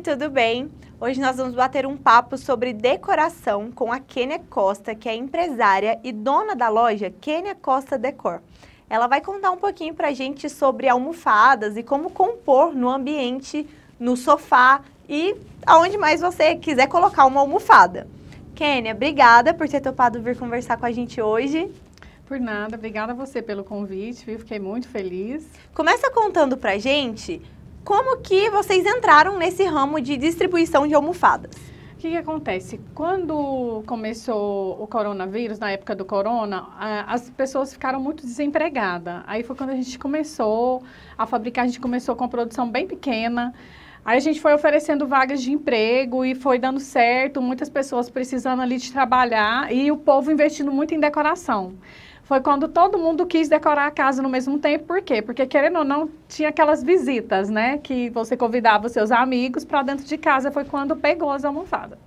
Oi, tudo bem? Hoje nós vamos bater um papo sobre decoração com a Kênia Costa, que é empresária e dona da loja Kênia Costa Decor. Ela vai contar um pouquinho pra gente sobre almofadas e como compor no ambiente, no sofá e aonde mais você quiser colocar uma almofada. Kênia, obrigada por ter topado vir conversar com a gente hoje. Por nada, obrigada a você pelo convite, viu? Fiquei muito feliz. Começa contando pra gente como que vocês entraram nesse ramo de distribuição de almofadas? O que, que acontece? Quando começou o coronavírus, na época do corona, as pessoas ficaram muito desempregadas. Aí foi quando a gente começou a fabricar, a gente começou com a produção bem pequena. Aí a gente foi oferecendo vagas de emprego e foi dando certo, muitas pessoas precisando ali de trabalhar e o povo investindo muito em decoração foi quando todo mundo quis decorar a casa no mesmo tempo. Por quê? Porque, querendo ou não, tinha aquelas visitas, né? Que você convidava os seus amigos para dentro de casa. Foi quando pegou as almofadas.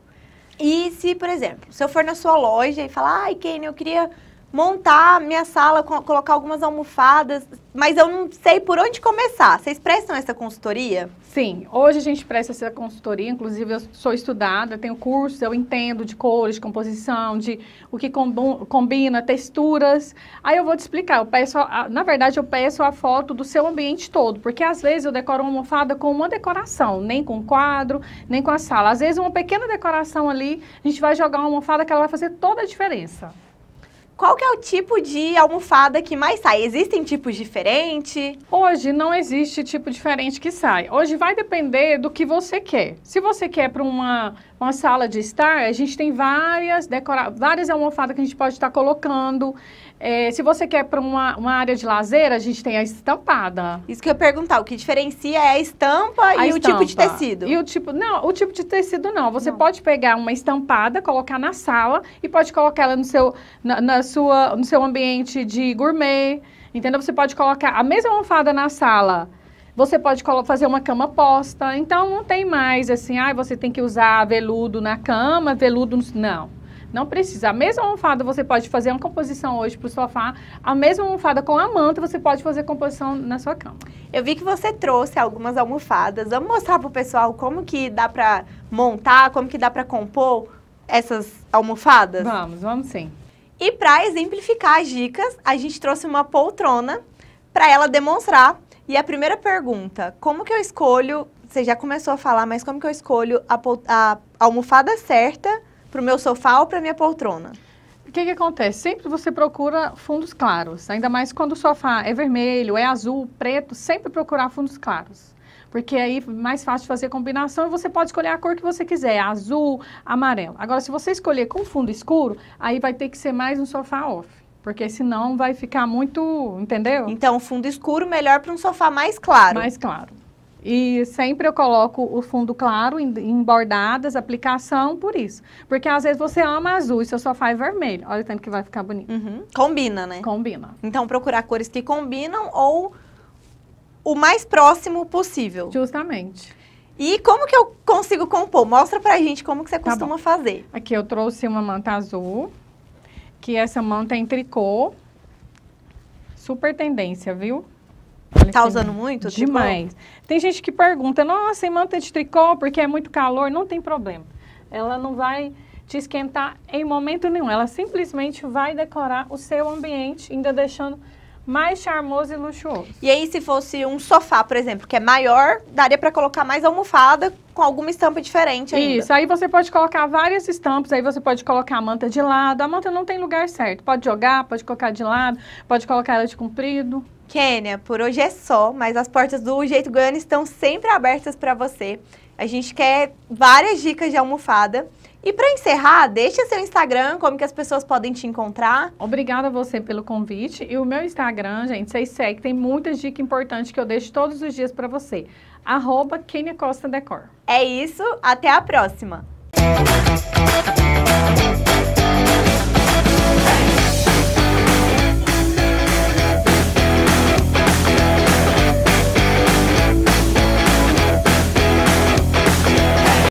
E se, por exemplo, se eu for na sua loja e falar, ai, Kenny, eu queria montar minha sala, colocar algumas almofadas, mas eu não sei por onde começar. Vocês prestam essa consultoria? Sim, hoje a gente presta essa consultoria, inclusive eu sou estudada, tenho cursos, eu entendo de cores, de composição, de o que combina, texturas. Aí eu vou te explicar, eu peço, a, na verdade eu peço a foto do seu ambiente todo, porque às vezes eu decoro uma almofada com uma decoração, nem com quadro, nem com a sala. Às vezes uma pequena decoração ali, a gente vai jogar uma almofada que ela vai fazer toda a diferença. Qual que é o tipo de almofada que mais sai? Existem tipos diferentes? Hoje não existe tipo diferente que sai. Hoje vai depender do que você quer. Se você quer para uma, uma sala de estar, a gente tem várias decora várias almofadas que a gente pode estar colocando. É, se você quer para uma, uma área de lazer, a gente tem a estampada. Isso que eu ia perguntar, o que diferencia é a estampa a e estampa. o tipo de tecido. E o tipo, não, o tipo de tecido não. Você não. pode pegar uma estampada, colocar na sala e pode colocar ela no seu, na, na sua, no seu ambiente de gourmet, entendeu? Você pode colocar a mesma almofada na sala. Você pode fazer uma cama posta. Então não tem mais assim, ah, você tem que usar veludo na cama, veludo no... não. Não precisa. A mesma almofada você pode fazer uma composição hoje para o sofá. A mesma almofada com a manta você pode fazer composição na sua cama. Eu vi que você trouxe algumas almofadas. Vamos mostrar para o pessoal como que dá para montar, como que dá para compor essas almofadas? Vamos, vamos sim. E para exemplificar as dicas, a gente trouxe uma poltrona para ela demonstrar. E a primeira pergunta, como que eu escolho, você já começou a falar, mas como que eu escolho a, a almofada certa para o meu sofá ou para minha poltrona? O que, que acontece? Sempre você procura fundos claros, ainda mais quando o sofá é vermelho, é azul, preto, sempre procurar fundos claros. Porque aí é mais fácil de fazer combinação e você pode escolher a cor que você quiser, azul, amarelo. Agora, se você escolher com fundo escuro, aí vai ter que ser mais um sofá off. Porque senão vai ficar muito, entendeu? Então, fundo escuro melhor para um sofá mais claro. Mais claro. E sempre eu coloco o fundo claro em, em, bordadas, aplicação, por isso. Porque às vezes você ama azul e seu sofá é vermelho. Olha o tanto que vai ficar bonito. Uhum. Combina, né? Combina. Então procurar cores que combinam ou o mais próximo possível. Justamente. E como que eu consigo compor? Mostra pra gente como que você tá costuma tá fazer. Aqui eu trouxe uma manta azul, que essa manta é em tricô. Super tendência, viu? tá usando muito? Demais. Tem gente que pergunta, nossa, e manta de tricô, porque é muito calor? Não tem problema. Ela não vai te esquentar em momento nenhum. Ela simplesmente vai decorar o seu ambiente, ainda deixando mais charmoso e luxuoso. E aí, se fosse um sofá, por exemplo, que é maior, daria para colocar mais almofada com alguma estampa diferente ainda. Isso, aí você pode colocar várias estampas, aí você pode colocar a manta de lado. A manta não tem lugar certo. Pode jogar, pode colocar de lado, pode colocar ela de comprido. Kênia, por hoje é só, mas as portas do Jeito Goiano estão sempre abertas para você. A gente quer várias dicas de almofada. E para encerrar, deixa seu Instagram, como que as pessoas podem te encontrar. Obrigada a você pelo convite. E o meu Instagram, gente, vocês seguem, tem muitas dicas importantes que eu deixo todos os dias para você. Arroba Kenia Costa Decor. É isso, até a próxima!